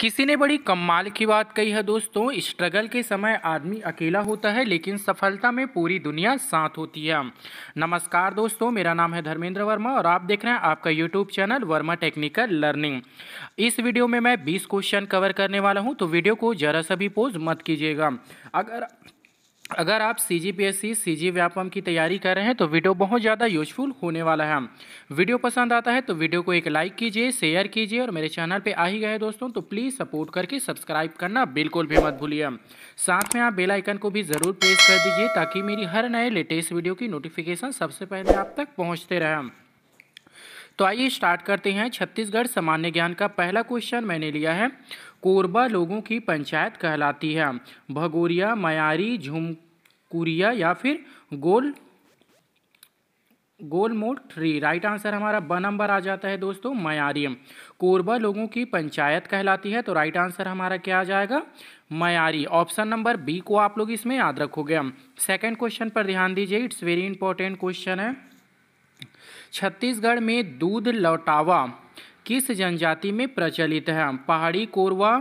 किसी ने बड़ी कमाल की बात कही है दोस्तों स्ट्रगल के समय आदमी अकेला होता है लेकिन सफलता में पूरी दुनिया साथ होती है नमस्कार दोस्तों मेरा नाम है धर्मेंद्र वर्मा और आप देख रहे हैं आपका YouTube channel Verma technical learning इस वीडियो में मैं 20 क्वेश्चन कवर करने वाला हूं तो वीडियो को जरा सा भी पोज मत कीजिएगा अगर अगर आप C G P S C C G Vyapam की तैयारी कर रहे हैं तो वीडियो बहुत ज़्यादा यूजफुल होने वाला है वीडियो पसंद आता है तो वीडियो को एक लाइक कीजिए शेयर कीजिए और मेरे चैनल पे आ ही गए दोस्तों तो प्लीज़ सपोर्ट करके सब्सक्राइब करना बिल्कुल भी मत भूलिए साथ में आप बेल आइकन को भी ज़रूर प्रेस कर दीजिए ताकि मेरी हर नए लेटेस्ट वीडियो की नोटिफिकेशन सबसे पहले आप तक पहुँचते रहें तो आइए स्टार्ट करते हैं छत्तीसगढ़ सामान्य ज्ञान का पहला क्वेश्चन मैंने लिया है कोरबा लोगों की पंचायत कहलाती है भगोरिया मयारी झुमकुरिया या फिर गोल गोल मोड थ्री राइट आंसर हमारा ब नंबर आ जाता है दोस्तों मयारियम कोरबा लोगों की पंचायत कहलाती है तो राइट आंसर हमारा क्या आ जाएगा मयारी ऑप्शन नंबर बी को आप लोग इसमें याद रखोगे हम सेकेंड क्वेश्चन पर ध्यान दीजिए इट्स वेरी इंपॉर्टेंट क्वेश्चन है छत्तीसगढ़ में दूध लौटावा किस जनजाति में प्रचलित है पहाड़ी कोरवा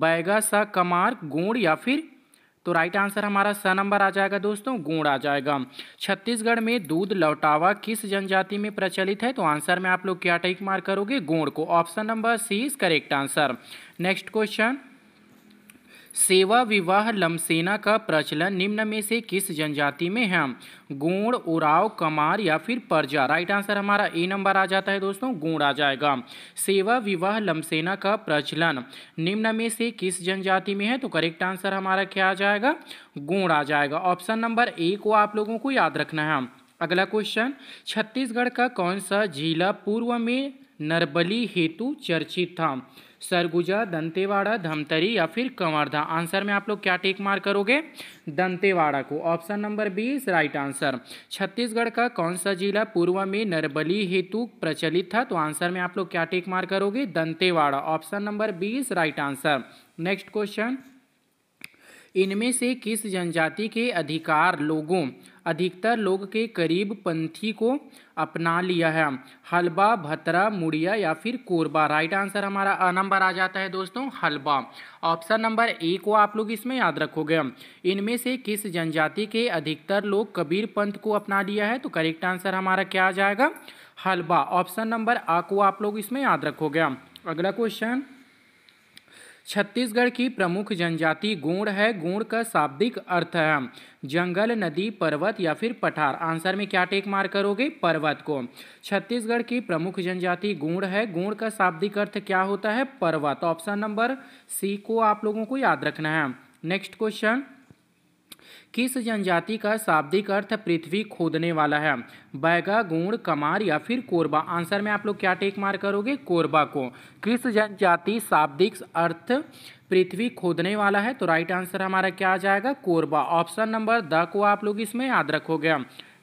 बैगा सा कमार गोड़ या फिर तो राइट आंसर हमारा स नंबर आ जाएगा दोस्तों गुण आ जाएगा छत्तीसगढ़ में दूध लौटावा किस जनजाति में प्रचलित है तो आंसर में आप लोग क्या टिक मार करोगे गुण को option number C is correct answer next question सेवा विवाह लमसेना का प्रचलन निम्न में से किस जनजाति में है गोड़ उराव कमार या फिर परजा राइट आंसर हमारा ए नंबर आ जाता है दोस्तों गोड़ आ जाएगा सेवा विवाह लमसेना का प्रचलन निम्न में से किस जनजाति में है तो करेक्ट आंसर हमारा क्या आ जाएगा गोड़ आ जाएगा ऑप्शन नंबर ए को आप लोगों को याद रखना है अगला क्वेश्चन छत्तीसगढ़ का कौन सा जिला पूर्व में नरबली हेतु चर्चित था सरगुजा दंतेवाड़ा धमतरी या फिर कंवर्धा आंसर में आप लोग क्या टेक मार करोगे दंतेवाड़ा को ऑप्शन नंबर बीस राइट आंसर छत्तीसगढ़ का कौन सा जिला पूर्व में नरबली हेतु प्रचलित था तो आंसर में आप लोग क्या टेक मार करोगे दंतेवाड़ा ऑप्शन नंबर बीस राइट आंसर नेक्स्ट क्वेश्चन इनमें से किस जनजाति के अधिकार लोगों अधिकतर लोग के करीब पंथी को अपना लिया है हलवा भतरा मुड़िया या फिर कोरबा राइट आंसर हमारा नंबर आ जाता है दोस्तों हलवा ऑप्शन नंबर ए को आप लोग इसमें याद रखोगे इनमें से किस जनजाति के अधिकतर लोग कबीर पंथ को अपना लिया है तो करेक्ट आंसर हमारा क्या आ जाएगा हलवा ऑप्शन नंबर आ को आप लोग इसमें याद रखोगे अगला क्वेश्चन छत्तीसगढ़ की प्रमुख जनजाति गोंड है गोंड का शाब्दिक अर्थ है जंगल नदी पर्वत या फिर पठार आंसर में क्या टेक मार करोगे पर्वत को छत्तीसगढ़ की प्रमुख जनजाति गोंड है गोंड का शाब्दिक अर्थ क्या होता है पर्वत ऑप्शन नंबर सी को आप लोगों को याद रखना है नेक्स्ट क्वेश्चन किस जनजाति का शाब्दिक अर्थ पृथ्वी खोदने वाला है बैगा गुण कमार या फिर कोरबा आंसर में आप लोग क्या टेक मार करोगे कोरबा को किस जनजाति शाब्दिक अर्थ पृथ्वी खोदने वाला है तो राइट आंसर हमारा क्या आ जाएगा कोरबा ऑप्शन नंबर द को आप लोग इसमें याद रखोगे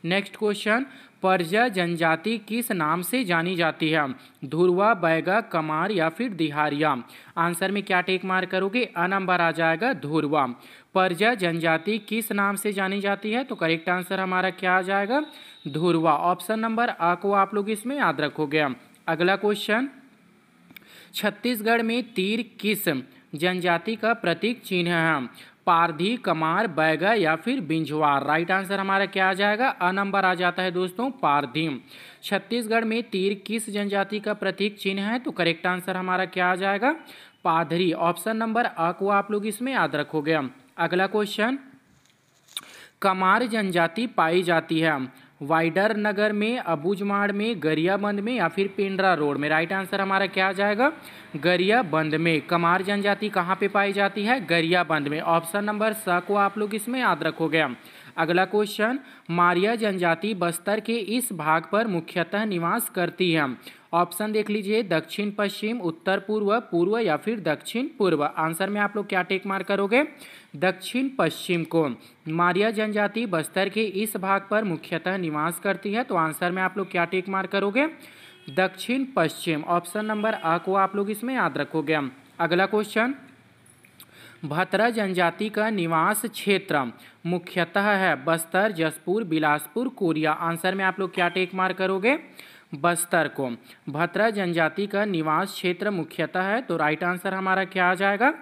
नेक्स्ट क्वेश्चन परजा जनजाति किस नाम से जानी जाती है धुरवा बैगा कमार या फिर दिहारिया आंसर में क्या टेक मार करोगे अ नंबर आ जाएगा धुरवा परजा जनजाति किस नाम से जानी जाती है तो करेक्ट आंसर हमारा क्या आ जाएगा धुरवा ऑप्शन नंबर अ को आप लोग इसमें याद रखोगे अगला क्वेश्चन छत्तीसगढ़ में तीर किस जनजाति का प्रतीक चिन्ह है पारधी कमार बैग या फिर बिंझवार राइट आंसर हमारा क्या आ जाएगा अ नंबर आ जाता है दोस्तों पारधी छत्तीसगढ़ में तीर किस जनजाति का प्रतीक चिन्ह है तो करेक्ट आंसर हमारा क्या आ जाएगा पाधरी ऑप्शन नंबर अ को आप लोग इसमें याद रखोगे अगला क्वेश्चन कमार जनजाति पाई जाती है वाइडर नगर में अबूजमाड़ में गरियाबंद में या फिर पेंड्रा रोड में राइट आंसर हमारा क्या आ जाएगा गरियाबंद में कमार जनजाति कहाँ पे पाई जाती है गरियाबंद में ऑप्शन नंबर स को आप लोग इसमें याद रखोगे अगला क्वेश्चन मारिया जनजाति बस्तर के इस भाग पर मुख्यतः निवास करती है ऑप्शन देख लीजिए दक्षिण पश्चिम उत्तर पूर्व पूर्व या फिर दक्षिण पूर्व आंसर में आप लोग क्या टेक मार करोगे दक्षिण पश्चिम को मारिया जनजाति बस्तर के इस भाग पर मुख्यतः निवास करती है तो आंसर में आप लोग क्या टेक मार करोगे दक्षिण पश्चिम ऑप्शन नंबर अ को आप लोग इसमें याद रखोगे अगला क्वेश्चन भतरा जनजाति का निवास क्षेत्र मुख्यतः है बस्तर जसपुर बिलासपुर कोरिया आंसर में आप लोग क्या टेक मार करोगे बस्तर को भतरा जनजाति का निवास क्षेत्र मुख्यतः है तो राइट आंसर हमारा क्या आ जाएगा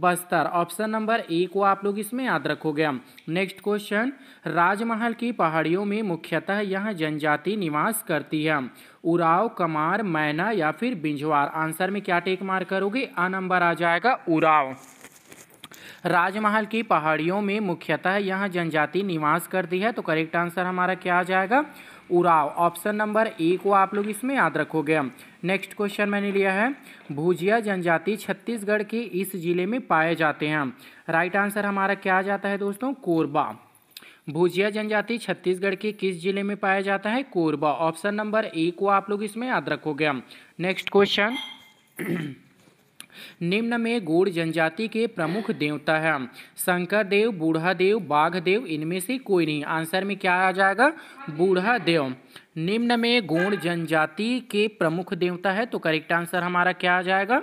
बस्तर ऑप्शन नंबर ए को आप लोग इसमें याद रखोगे नेक्स्ट क्वेश्चन राजमहल की पहाड़ियों में मुख्यतः यह जनजाति निवास करती है उराव कमार मैना या फिर बिंझवार आंसर में क्या टेक मार करोगे आ नंबर आ जाएगा उराव राजमहल की पहाड़ियों में मुख्यतः यह जनजाति निवास करती है तो करेक्ट आंसर हमारा क्या आ जाएगा उराव ऑप्शन नंबर ए को आप लोग इसमें याद रखोगे नेक्स्ट क्वेश्चन मैंने लिया है भुजिया जनजाति छत्तीसगढ़ के इस जिले में पाए जाते हैं राइट आंसर हमारा क्या आ जाता है दोस्तों कोरबा भुजिया जनजाति छत्तीसगढ़ के किस जिले में पाया जाता है कोरबा ऑप्शन नंबर ए को आप लोग इसमें याद रखोगे नेक्स्ट क्वेश्चन निम्न में गुड़ जनजाति के प्रमुख देवता है शंकर देव बूढ़ा देव बाघ देव इनमें से कोई नहीं आंसर में क्या आ जाएगा बूढ़ा देव निम्न में गुण जनजाति के प्रमुख देवता है तो करेक्ट आंसर हमारा क्या आ जाएगा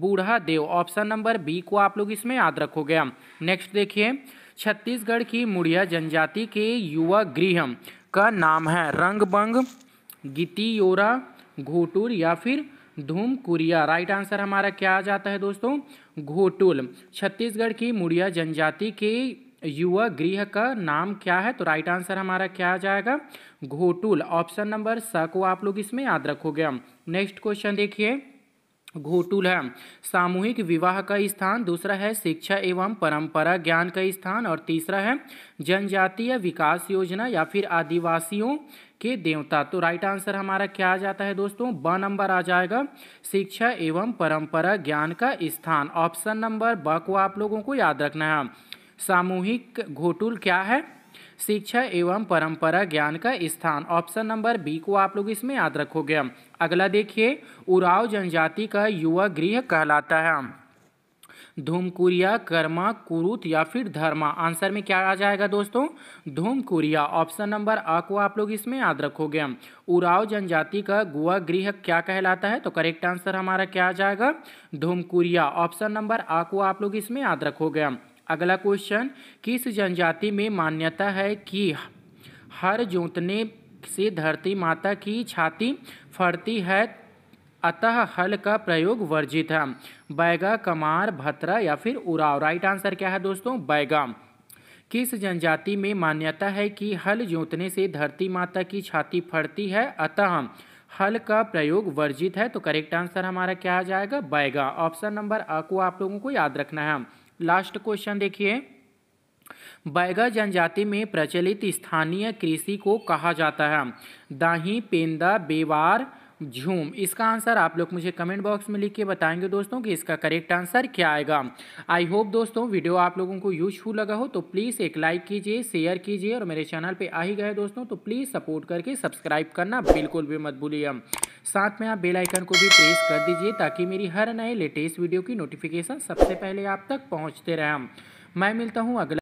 बूढ़ा देव ऑप्शन नंबर बी को आप लोग इसमें याद रखोगे नेक्स्ट देखिए छत्तीसगढ़ की मुड़िया जनजाति के युवा गृह का नाम है रंग बंग घोटूर या फिर धूमकुरिया राइट आंसर हमारा क्या आ जाता है दोस्तों घोटुल छत्तीसगढ़ की मुड़िया जनजाति के युवा गृह का नाम क्या है तो राइट आंसर हमारा क्या आ जाएगा घोटुल ऑप्शन नंबर स को आप लोग इसमें याद रखोगे नेक्स्ट क्वेश्चन देखिए घोटुल है सामूहिक विवाह का स्थान दूसरा है शिक्षा एवं परंपरा ज्ञान का स्थान और तीसरा है जनजातीय विकास योजना या फिर आदिवासियों के देवता तो राइट आंसर हमारा क्या आ जाता है दोस्तों ब नंबर आ जाएगा शिक्षा एवं परंपरा ज्ञान का स्थान ऑप्शन नंबर ब को आप लोगों को याद रखना है सामूहिक घोटुल क्या है शिक्षा एवं परंपरा ज्ञान का स्थान ऑप्शन नंबर बी को आप लोग इसमें याद रखोगे अगला देखिए उराव जनजाति का युवा गृह कहलाता है धूमकुरिया कर्मा कुरुत या फिर धर्मा आंसर में क्या आ जाएगा दोस्तों धूमकुरिया ऑप्शन नंबर अ को आप लोग इसमें याद रखोगे उराव जनजाति का गुआ गृह क्या कहलाता है तो करेक्ट आंसर हमारा क्या आ जाएगा धूमकुरिया ऑप्शन नंबर आ को आप लोग इसमें याद रखोगे अगला क्वेश्चन किस जनजाति में मान्यता है कि हर जोतने से धरती माता की छाती फरती है अतः हल का प्रयोग वर्जित है बैगा कमार भत्रा या फिर उराव राइट आंसर क्या है दोस्तों बैगा किस जनजाति में मान्यता है कि हल जोतने से धरती माता की छाती फटती है अतः हल का प्रयोग वर्जित है तो करेक्ट आंसर हमारा क्या आ जाएगा बैगा ऑप्शन नंबर अ को आप लोगों को याद रखना है लास्ट क्वेश्चन देखिए बैगा जनजाति में प्रचलित स्थानीय कृषि को कहा जाता है दाही पेंदा बेवार झूम इसका आंसर आप लोग मुझे कमेंट बॉक्स में लिख के बताएंगे दोस्तों कि इसका करेक्ट आंसर क्या आएगा आई होप दोस्तों वीडियो आप लोगों को यूजफुल लगा हो तो प्लीज़ एक लाइक कीजिए शेयर कीजिए और मेरे चैनल पर आ ही गए दोस्तों तो प्लीज़ सपोर्ट करके सब्सक्राइब करना बिल्कुल भी मत भूलिए साथ में आप बेल आइकन को भी प्रेस कर दीजिए ताकि मेरी हर नए लेटेस्ट वीडियो की नोटिफिकेशन सबसे पहले आप तक पहुँचते रहें मैं मिलता हूँ अगला